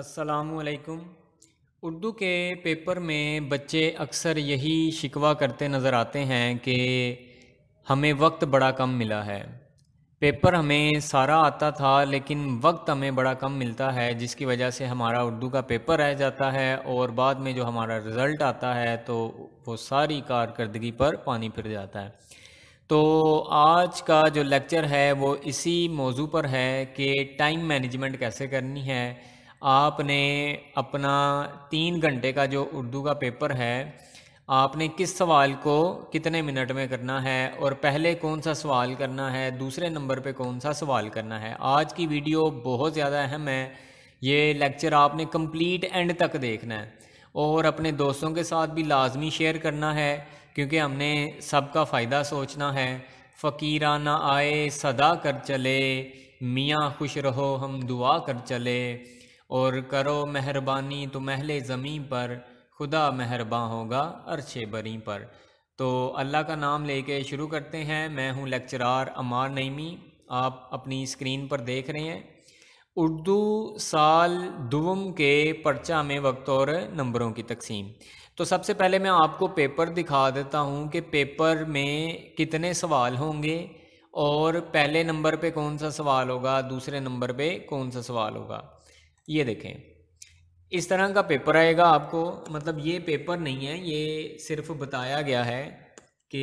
असलकुम उर्दू के पेपर में बच्चे अक्सर यही शिकवा करते नज़र आते हैं कि हमें वक्त बड़ा कम मिला है पेपर हमें सारा आता था लेकिन वक्त हमें बड़ा कम मिलता है जिसकी वजह से हमारा उर्दू का पेपर रह जाता है और बाद में जो हमारा रिज़ल्ट आता है तो वो सारी कारकर्दगी पर पानी फिर जाता है तो आज का जो लेक्चर है वो इसी मौजू पर है कि टाइम मैनेजमेंट कैसे करनी है आपने अपना तीन घंटे का जो उर्दू का पेपर है आपने किस सवाल को कितने मिनट में करना है और पहले कौन सा सवाल करना है दूसरे नंबर पे कौन सा सवाल करना है आज की वीडियो बहुत ज़्यादा अहम है ये लेक्चर आपने कंप्लीट एंड तक देखना है और अपने दोस्तों के साथ भी लाजमी शेयर करना है क्योंकि हमने सबका फ़ायदा सोचना है फ़कीरा ना आए सदा कर चले मियाँ खुश रहो हम दुआ कर चले और करो मेहरबानी तो महल ज़मीं पर खुदा मेहरबान होगा अरशे बरी पर तो अल्लाह का नाम लेके शुरू करते हैं मैं हूँ लेक्चरार अमार नईमी आप अपनी स्क्रीन पर देख रहे हैं उर्दू साल दुम के पर्चा में वक्त और नंबरों की तकसीम तो सबसे पहले मैं आपको पेपर दिखा देता हूँ कि पेपर में कितने सवाल होंगे और पहले नंबर पे कौन सा सवाल होगा दूसरे नंबर पे कौन सा सवाल होगा ये देखें इस तरह का पेपर आएगा आपको मतलब ये पेपर नहीं है ये सिर्फ बताया गया है कि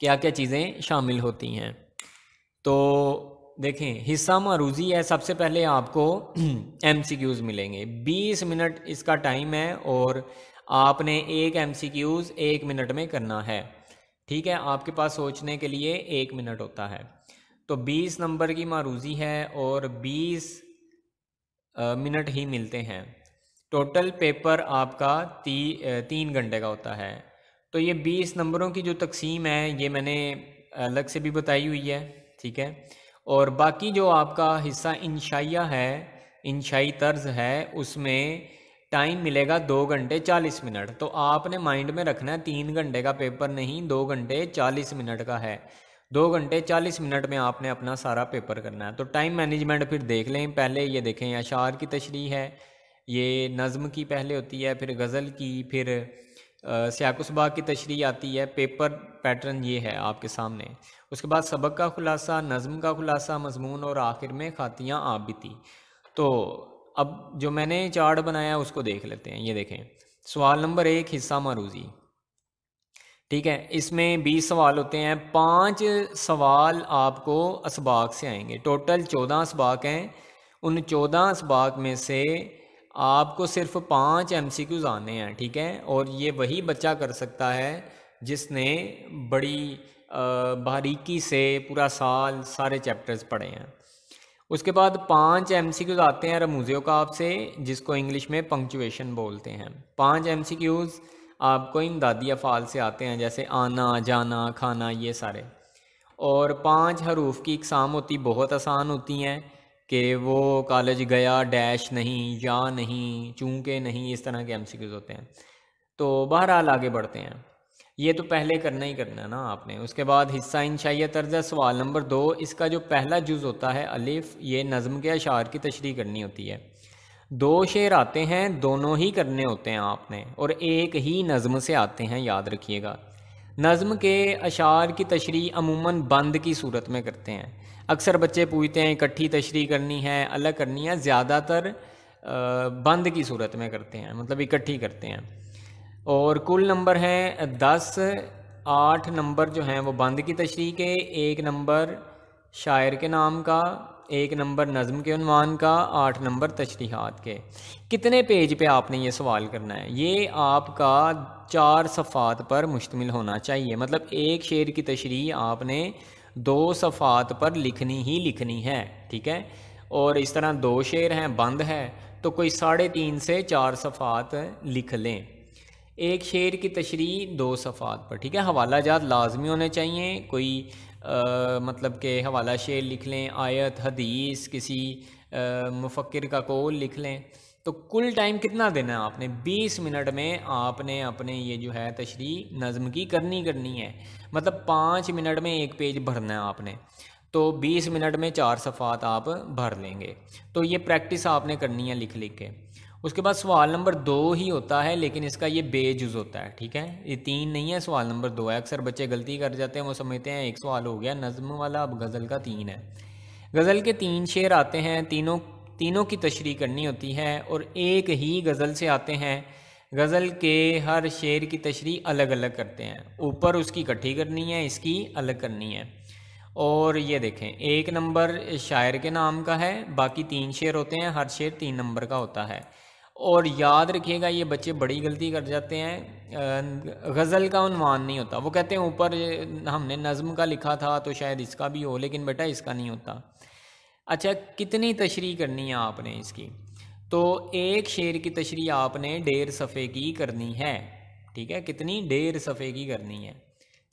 क्या क्या चीज़ें शामिल होती हैं तो देखें हिस्सा मारूजी है सबसे पहले आपको एम सी क्यूज़ मिलेंगे बीस मिनट इसका टाइम है और आपने एक एम सी क्यूज़ एक मिनट में करना है ठीक है आपके पास सोचने के लिए एक मिनट होता है तो बीस नंबर की मारूजी है और बीस मिनट ही मिलते हैं टोटल पेपर आपका ती तीन घंटे का होता है तो ये बीस नंबरों की जो तकसीम है ये मैंने अलग से भी बताई हुई है ठीक है और बाकी जो आपका हिस्सा इंशाइया है इंशाई तर्ज है उसमें टाइम मिलेगा दो घंटे चालीस मिनट तो आपने माइंड में रखना है तीन घंटे का पेपर नहीं दो घंटे चालीस मिनट का है दो घंटे चालीस मिनट में आपने अपना सारा पेपर करना है तो टाइम मैनेजमेंट फिर देख लें पहले ये देखें अशार की तशरी है ये नज़म की पहले होती है फिर गज़ल की फिर सियाकुसबा की तशरी आती है पेपर पैटर्न ये है आपके सामने उसके बाद सबक का खुलासा नज़म का खुलासा मजमून और आखिर में खातियाँ आप भी थी तो अब जो मैंने चार्ट बनाया उसको देख लेते हैं ये देखें सवाल नंबर एक हिस्सा मारूजी ठीक है इसमें बीस सवाल होते हैं पाँच सवाल आपको इसबाक से आएंगे टोटल चौदह इसबाक हैं उन चौदह इसबाक में से आपको सिर्फ पाँच एम सी क्यूज़ आने हैं ठीक है और ये वही बच्चा कर सकता है जिसने बड़ी बारीकी से पूरा साल सारे चैप्टर्स पढ़े हैं उसके बाद पांच एम सी क्यूज़ आते हैं रमूजियों का आपसे जिसको इंग्लिश में पंक्चुएशन बोलते हैं पांच एम सी क्यूज़ आपको इन दादी अफ़ाल से आते हैं जैसे आना जाना खाना ये सारे और पांच हरूफ की इकसाम होती बहुत आसान होती हैं कि वो कॉलेज गया डैश नहीं या नहीं चूँके नहीं इस तरह के एम होते हैं तो बहरहाल आगे बढ़ते हैं ये तो पहले करना ही करना ना आपने उसके बाद हिस्सा इंशाइया तर्ज सवाल नंबर दो इसका जो पहला जुज़ होता है अलिफ़ ये नज़म के अशार की तशरी करनी होती है दो शेर आते हैं दोनों ही करने होते हैं आपने और एक ही नज़म से आते हैं याद रखिएगा नज़म के अशार की तशरी अमूमन बंद की सूरत में करते हैं अक्सर बच्चे पूछते हैं इकट्ठी तशरी करनी है अलग करनी है ज़्यादातर बंद की सूरत में करते हैं मतलब इकट्ठी करते हैं और कुल नंबर हैं दस आठ नंबर जो हैं वो बंद की तशरी के एक नंबर शायर के नाम का एक नंबर नज़म के अनवान का आठ नंबर तशरीहत के कितने पेज पे आपने ये सवाल करना है ये आपका चार सफ़ात पर मुश्तमिल होना चाहिए मतलब एक शेर की तशरी आपने दो सफ़ात पर लिखनी ही लिखनी है ठीक है और इस तरह दो शेर हैं बंद है तो कोई साढ़े तीन से चार सफ़ात लिख लें एक शेर की तशरी दो सफ़ात पर ठीक है हवाला जात लाजमी होने चाहिए कोई आ, मतलब के हवाला शेर लिख लें आयत हदीस किसी मुफक्र का कोल लिख लें तो कुल टाइम कितना देना है आपने 20 मिनट में आपने अपने ये जो है तशरी नज़म की करनी करनी है मतलब पाँच मिनट में एक पेज भरना है आपने तो 20 मिनट में चार सफ़ात आप भर लेंगे तो ये प्रैक्टिस आपने करनी है लिख लिख के उसके बाद सवाल नंबर दो ही होता है लेकिन इसका ये बेजुज होता है ठीक है ये तीन नहीं है सवाल नंबर दो है अक्सर बच्चे गलती कर जाते हैं वो समझते हैं एक सवाल हो गया नज़म वाला अब गज़ल का तीन है गज़ल के तीन शेर आते हैं तीनों तीनों की तशरी करनी होती है और एक ही गज़ल से आते हैं गज़ल के हर शेर की तशरी अलग अलग करते हैं ऊपर उसकी इकट्ठी करनी है इसकी अलग करनी है और ये देखें एक नंबर शायर के नाम का है बाकी तीन शेर होते हैं हर शेर तीन नंबर का होता है और याद रखिएगा ये बच्चे बड़ी गलती कर जाते हैं गज़ल का उनवान नहीं होता वो कहते हैं ऊपर हमने नज़म का लिखा था तो शायद इसका भी हो लेकिन बेटा इसका नहीं होता अच्छा कितनी तशरी करनी है आपने इसकी तो एक शेर की तशरी आपने डेढ़ सफ़े की करनी है ठीक है कितनी डेढ़ सफ़े की करनी है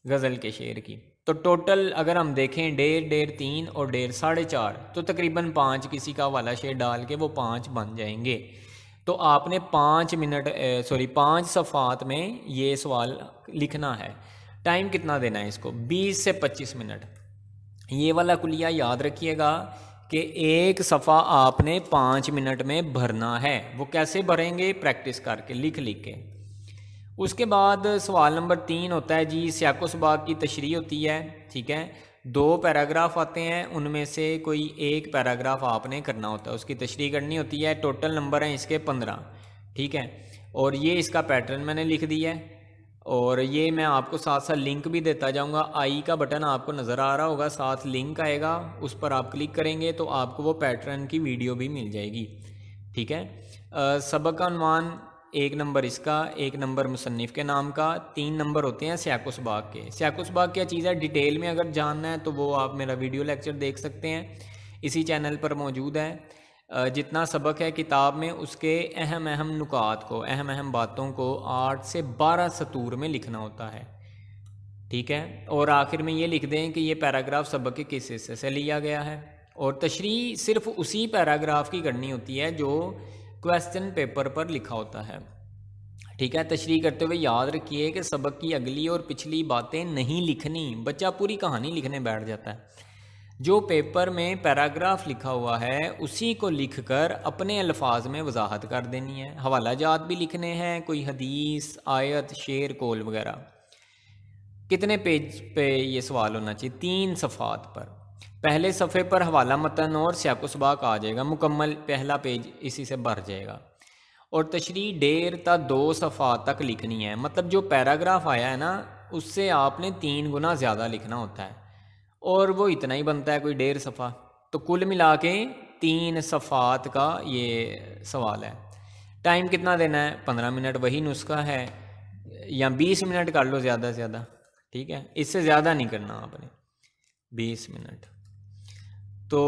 गज़ल के शेर की तो टोटल अगर हम देखें डेढ़ डेढ़ तीन और डेढ़ साढ़े चार तो तकरीबन पाँच किसी का वाला शेर डाल के वो पाँच बन जाएंगे तो आपने पाँच मिनट सॉरी पाँच सफ़ात में ये सवाल लिखना है टाइम कितना देना है इसको बीस से पच्चीस मिनट ये वाला कुलिया याद रखिएगा कि एक सफ़ा आपने पाँच मिनट में भरना है वो कैसे भरेंगे प्रैक्टिस करके लिख लिख के उसके बाद सवाल नंबर तीन होता है जी सियाको सबाक की तशरी होती है ठीक है दो पैराग्राफ आते हैं उनमें से कोई एक पैराग्राफ आपने करना होता है उसकी तशरी करनी होती है टोटल नंबर हैं इसके पंद्रह ठीक है और ये इसका पैटर्न मैंने लिख दिया है और ये मैं आपको साथ साथ लिंक भी देता जाऊंगा आई का बटन आपको नज़र आ रहा होगा साथ लिंक आएगा उस पर आप क्लिक करेंगे तो आपको वो पैटर्न की वीडियो भी मिल जाएगी ठीक है सबक का अनुमान एक नंबर इसका एक नंबर मुसनफ़ के नाम का तीन नंबर होते हैं बाग के बाग क्या चीज़ है डिटेल में अगर जानना है तो वो आप मेरा वीडियो लेक्चर देख सकते हैं इसी चैनल पर मौजूद है जितना सबक है किताब में उसके अहम अहम नुकात को अहम अहम बातों को आठ से बारह सतूर में लिखना होता है ठीक है और आखिर में ये लिख दें कि ये पैराग्राफ सबक के किस हिस्से से लिया गया है और तशरी सिर्फ उसी पैराग्राफ की करनी होती है जो क्वेश्चन पेपर पर लिखा होता है ठीक है तशरी करते हुए याद रखिए कि सबक की अगली और पिछली बातें नहीं लिखनी बच्चा पूरी कहानी लिखने बैठ जाता है जो पेपर में पैराग्राफ लिखा हुआ है उसी को लिख कर अपने अल्फाज में वजाहत कर देनी है हवाला जात भी लिखने हैं कोई हदीस आयत शेर कोल वगैरह कितने पेज पे ये सवाल होना चाहिए तीन सफ़ात पर पहले सफ़े पर हवाला मतन और सबाक आ जाएगा मुकम्मल पहला पेज इसी से भर जाएगा और तशरी डेर ता दो सफ़ा तक लिखनी है मतलब जो पैराग्राफ आया है ना उससे आपने तीन गुना ज़्यादा लिखना होता है और वो इतना ही बनता है कोई डेढ़ सफ़ा तो कुल मिला के तीन सफ़ात का ये सवाल है टाइम कितना देना है पंद्रह मिनट वही नुस्खा है या बीस मिनट कर लो ज़्यादा से ज़्यादा ठीक है इससे ज़्यादा नहीं करना आपने बीस मिनट तो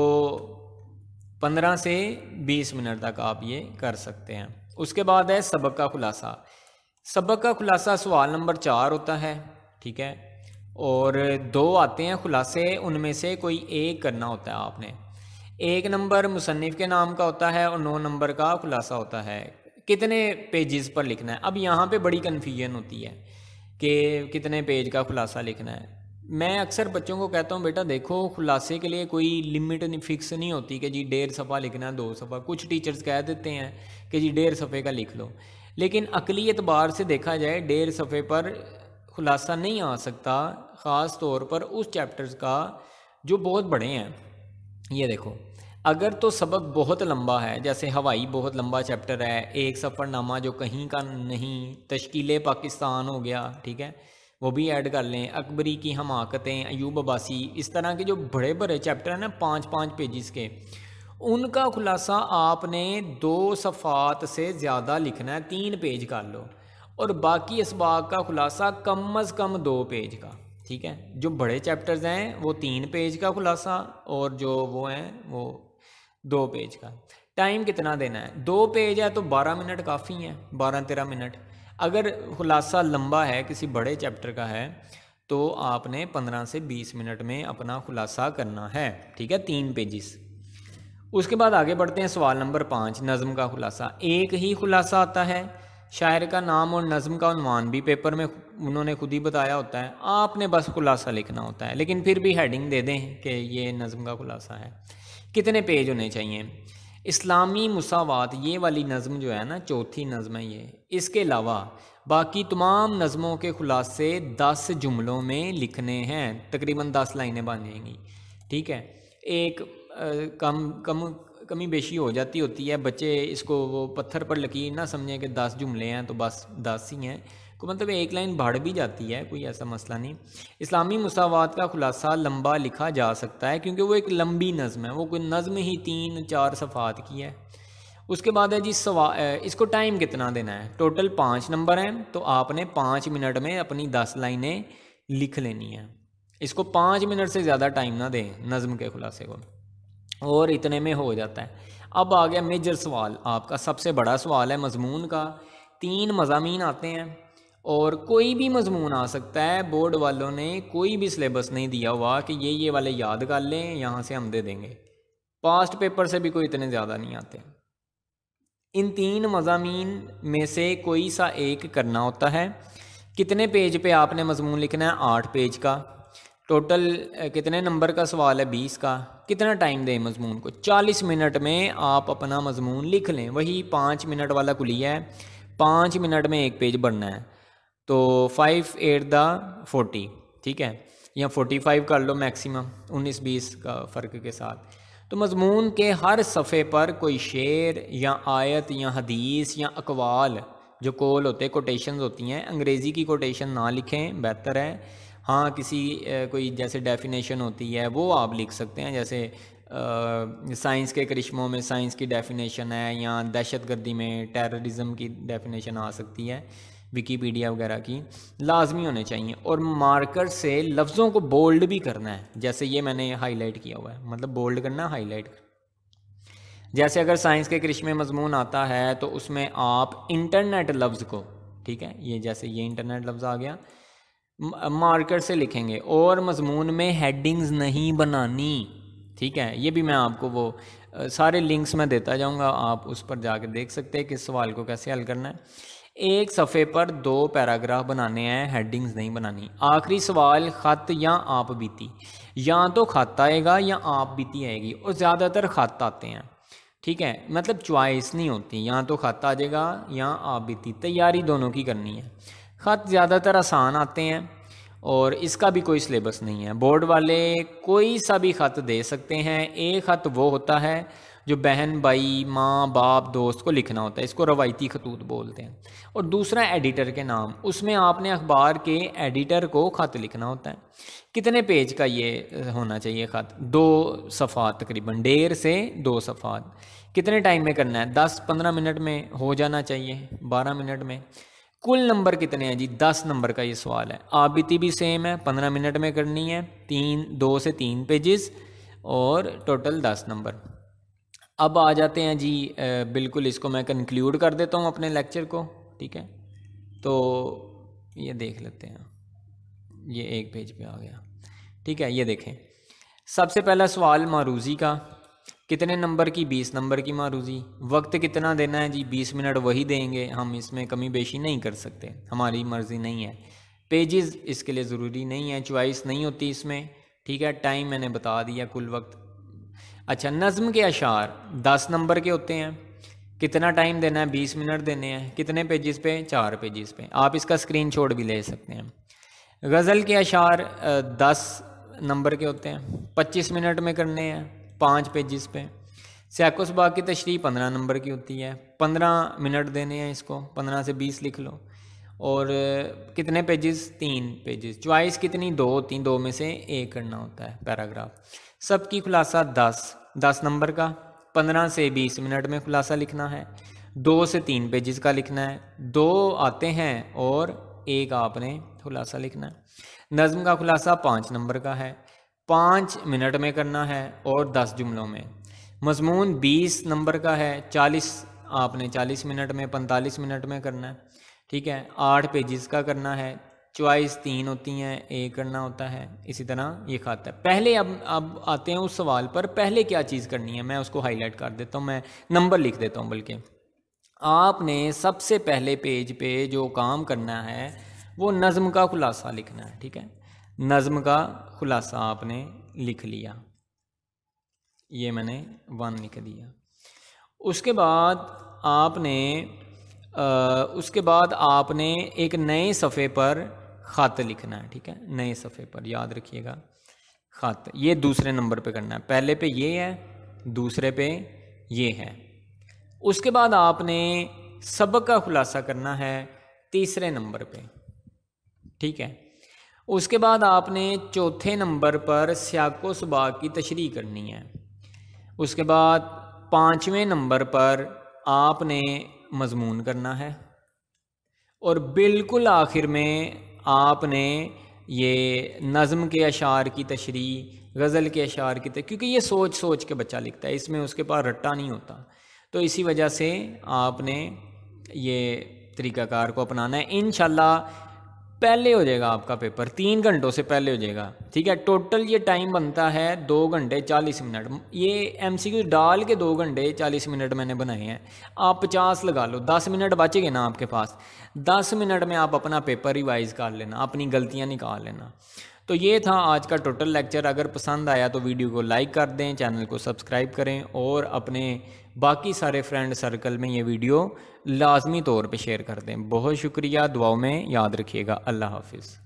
पंद्रह से बीस मिनट तक आप ये कर सकते हैं उसके बाद है सबक का खुलासा सबक का खुलासा सवाल नंबर चार होता है ठीक है और दो आते हैं खुलासे उनमें से कोई एक करना होता है आपने एक नंबर मुसनफ़ के नाम का होता है और नौ नंबर का खुलासा होता है कितने पेजेस पर लिखना है अब यहाँ पे बड़ी कन्फ्यूजन होती है कि कितने पेज का खुलासा लिखना है मैं अक्सर बच्चों को कहता हूँ बेटा देखो खुलासे के लिए कोई लिमिट नहीं फिक्स नहीं होती कि जी डेढ़ सफ़ा लिखना दो सफ़ा कुछ टीचर्स कह देते हैं कि जी डेढ़ सफ़े का लिख लो लेकिन अकली एतबार से देखा जाए डेढ़ सफ़े पर खुलासा नहीं आ सकता ख़ास तौर पर उस चैप्टर्स का जो बहुत बड़े हैं ये देखो अगर तो सबक बहुत लंबा है जैसे हवाई बहुत लंबा चैप्टर है एक सफ़रनामा जो कहीं का नहीं तश्कील पाकिस्तान हो गया ठीक है वो भी ऐड कर लें अकबरी की हमाकतें अयूब अबासी इस तरह के जो बड़े बड़े चैप्टर हैं ना पाँच पाँच पेजेस के उनका खुलासा आपने दो सफ़ात से ज़्यादा लिखना है तीन पेज कर लो और बाकी बाग का खुलासा कम अज़ कम दो पेज का ठीक है जो बड़े चैप्टर्स हैं वो तीन पेज का खुलासा और जो वो हैं वो दो पेज का टाइम कितना देना है दो पेज है तो बारह मिनट काफ़ी हैं बारह तेरह मिनट अगर खुलासा लंबा है किसी बड़े चैप्टर का है तो आपने 15 से 20 मिनट में अपना खुलासा करना है ठीक है तीन पेजिस उसके बाद आगे बढ़ते हैं सवाल नंबर पाँच नज़म का खुलासा एक ही खुलासा आता है शायर का नाम और नज़म का उनवान भी पेपर में उन्होंने खुद ही बताया होता है आपने बस खुलासा लिखना होता है लेकिन फिर भी हेडिंग दे दें कि ये नज़म का खुलासा है कितने पेज होने चाहिए इस्लामी मसावत ये वाली नज़म जो है ना चौथी नज़म है ये इसके अलावा बाकी तमाम नज़मों के खुलासे दस जुमलों में लिखने हैं तकरीबन दस लाइनें बन जाएंगी ठीक है एक आ, कम कम कमी बेशी हो जाती होती है बच्चे इसको वो पत्थर पर लकीर ना समझें कि दस जुमले हैं तो बस दस ही हैं को मतलब एक लाइन बढ़ भी जाती है कोई ऐसा मसला नहीं इस्लामी मसावत का खुलासा लंबा लिखा जा सकता है क्योंकि वो एक लंबी नज़म है वो कोई नज़म ही तीन चार सफ़ात की है उसके बाद है जी सवा इसको टाइम कितना देना है टोटल पाँच नंबर हैं तो आपने पाँच मिनट में अपनी दस लाइनें लिख लेनी है इसको पाँच मिनट से ज़्यादा टाइम ना दें नज़म के खुलासे को और इतने में हो जाता है अब आ गया मेजर सवाल आपका सबसे बड़ा सवाल है मजमून का तीन मजामी आते हैं और कोई भी मजमून आ सकता है बोर्ड वालों ने कोई भी सिलेबस नहीं दिया हुआ कि ये ये वाले याद कर लें यहाँ से हम दे देंगे पास्ट पेपर से भी कोई इतने ज़्यादा नहीं आते इन तीन मजामी में से कोई सा एक करना होता है कितने पेज पे आपने मजमून लिखना है आठ पेज का टोटल कितने नंबर का सवाल है बीस का कितना टाइम दें मजमून को चालीस मिनट में आप अपना मजमून लिख लें वही पाँच मिनट वाला कुलिया है पाँच मिनट में एक पेज बढ़ना है तो फाइव एट द फोर्टी ठीक है या फोर्टी फाइव कर लो मैक्सिमम उन्नीस बीस का फ़र्क के साथ तो मजमून के हर सफ़े पर कोई शेर या आयत या हदीस या अकवाल जो कोल होते कोटेशन होती हैं अंग्रेज़ी की कोटेशन ना लिखें बेहतर है हाँ किसी कोई जैसे डेफिनेशन होती है वो आप लिख सकते हैं जैसे साइंस के करिश्मों में साइंस की डेफिनेशन है या दहशत गर्दी में टेररिज्म की डेफिनेशन आ सकती है विकीपीडिया वगैरह की लाजमी होने चाहिए और मार्कर से लफ्ज़ों को बोल्ड भी करना है जैसे ये मैंने हाईलाइट किया हुआ है मतलब बोल्ड करना हाईलाइट जैसे अगर साइंस के करिश्मे मजमून आता है तो उसमें आप इंटरनेट लफ्ज़ को ठीक है ये जैसे ये इंटरनेट लफ्ज़ आ गया मार्कर से लिखेंगे और मजमून में हेडिंग्स नहीं बनानी ठीक है ये भी मैं आपको वो सारे लिंक्स मैं देता जाऊंगा आप उस पर जाकर देख सकते हैं कि सवाल को कैसे हल करना है एक सफ़े पर दो पैराग्राफ बनाने हैं हेडिंग्स नहीं बनानी आखिरी सवाल ख़त या आप बीती या तो ख़त आएगा या आप बीती आएगी और ज़्यादातर ख़त आते हैं ठीक है मतलब च्वाइस नहीं होती या तो ख़त आ जाएगा या आप बीती तैयारी दोनों की करनी है ख़त ज़्यादातर आसान आते हैं और इसका भी कोई सिलेबस नहीं है बोर्ड वाले कोई सा भी ख़त दे सकते हैं एक ख़त वो होता है जो बहन भाई माँ बाप दोस्त को लिखना होता है इसको रवायती खतूत बोलते हैं और दूसरा एडिटर के नाम उसमें आपने अखबार के एडिटर को ख़त लिखना होता है कितने पेज का ये होना चाहिए ख़त दो सफ़ात तकरीबन डेढ़ से दो सफ़ात कितने टाइम में करना है दस पंद्रह मिनट में हो जाना चाहिए बारह मिनट में कुल नंबर कितने हैं जी दस नंबर का ये सवाल है आबिती भी सेम है पंद्रह मिनट में करनी है तीन दो से तीन पेजेस और टोटल दस नंबर अब आ जाते हैं जी बिल्कुल इसको मैं कंक्लूड कर देता हूँ अपने लेक्चर को ठीक है तो ये देख लेते हैं ये एक पेज पे आ गया ठीक है ये देखें सबसे पहला सवाल मारूजी का कितने नंबर की बीस नंबर की मारूजी वक्त कितना देना है जी बीस मिनट वही देंगे हम इसमें कमी बेशी नहीं कर सकते हमारी मर्ज़ी नहीं है पेजेस इसके लिए ज़रूरी नहीं है चॉइस नहीं होती इसमें ठीक है टाइम मैंने बता दिया कुल वक्त अच्छा नज़म के अशार दस नंबर के होते हैं कितना टाइम देना है बीस मिनट देने हैं कितने पेजेस पे चार पेजेस पे आप इसका स्क्रीन स्क्रीनशॉट भी ले सकते हैं गज़ल के अशार दस नंबर के होते हैं पच्चीस मिनट में करने हैं पाँच पेजेस पे सैकोसबाग की तशरी पंद्रह नंबर की होती है पंद्रह मिनट देने हैं इसको पंद्रह से बीस लिख लो और कितने पेजेस तीन पेजेस चॉइस कितनी दो होती दो में से एक करना होता है पैराग्राफ सबकी खुलासा दस दस नंबर का पंद्रह से बीस मिनट में खुलासा लिखना है दो से तीन पेजेस का लिखना है दो आते हैं और एक आपने खुलासा लिखना है नज़म का खुलासा पाँच नंबर का है पाँच मिनट में करना है और दस जुमलों में मजमून बीस नंबर का है चालीस आपने चालीस मिनट में पैंतालीस मिनट में करना है ठीक है आठ पेजेस का करना है चॉइस तीन होती हैं ए करना होता है इसी तरह ये खाता है पहले अब अब आते हैं उस सवाल पर पहले क्या चीज़ करनी है मैं उसको हाईलाइट कर देता हूँ मैं नंबर लिख देता हूँ बल्कि आपने सबसे पहले पेज पे जो काम करना है वो नज़म का खुलासा लिखना है ठीक है नज़म का खुलासा आपने लिख लिया ये मैंने वन लिख दिया उसके बाद आपने आ, उसके बाद आपने एक नए सफ़े पर ख़त लिखना है ठीक है नए सफ़े पर याद रखिएगा ख़त ये दूसरे नंबर पे करना है पहले पे ये है दूसरे पे ये है उसके बाद आपने सबक का खुलासा करना है तीसरे नंबर पे ठीक है उसके बाद आपने चौथे नंबर पर स्याको सुबाग की तशरी करनी है उसके बाद पाँचवें नंबर पर आपने मजमून करना है और बिल्कुल आखिर में आपने ये नज़म के अशार की तशरी गज़ल के अशार की क्योंकि ये सोच सोच के बच्चा लिखता है इसमें उसके पास रट्टा नहीं होता तो इसी वजह से आपने ये तरीक़ाकार को अपनाना है इन पहले हो जाएगा आपका पेपर तीन घंटों से पहले हो जाएगा ठीक है टोटल ये टाइम बनता है दो घंटे चालीस मिनट ये एम डाल के दो घंटे चालीस मिनट मैंने बनाए हैं आप पचास लगा लो दस मिनट बच गए ना आपके पास दस मिनट में आप अपना पेपर रिवाइज़ कर लेना अपनी गलतियाँ निकाल लेना तो ये था आज का टोटल लेक्चर अगर पसंद आया तो वीडियो को लाइक कर दें चैनल को सब्सक्राइब करें और अपने बाकी सारे फ्रेंड सर्कल में ये वीडियो लाजमी तौर पे शेयर कर दें बहुत शुक्रिया दुआओं में याद रखिएगा अल्लाह हाफिज़